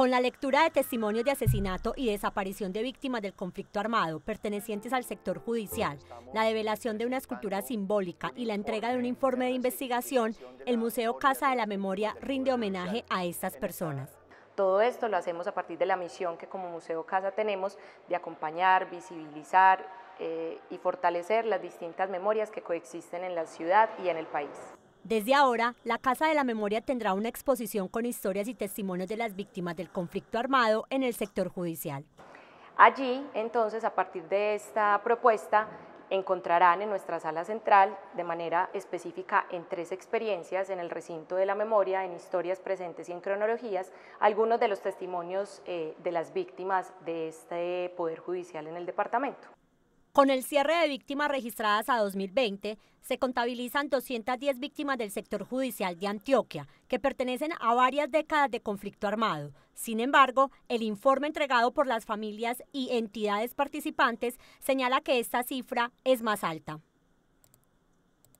Con la lectura de testimonios de asesinato y desaparición de víctimas del conflicto armado pertenecientes al sector judicial, la develación de una escultura simbólica y la entrega de un informe de investigación, el Museo Casa de la Memoria rinde homenaje a estas personas. Todo esto lo hacemos a partir de la misión que como Museo Casa tenemos de acompañar, visibilizar eh, y fortalecer las distintas memorias que coexisten en la ciudad y en el país. Desde ahora, la Casa de la Memoria tendrá una exposición con historias y testimonios de las víctimas del conflicto armado en el sector judicial. Allí, entonces, a partir de esta propuesta, encontrarán en nuestra sala central, de manera específica en tres experiencias, en el recinto de la memoria, en historias presentes y en cronologías, algunos de los testimonios eh, de las víctimas de este Poder Judicial en el departamento. Con el cierre de víctimas registradas a 2020, se contabilizan 210 víctimas del sector judicial de Antioquia, que pertenecen a varias décadas de conflicto armado. Sin embargo, el informe entregado por las familias y entidades participantes señala que esta cifra es más alta.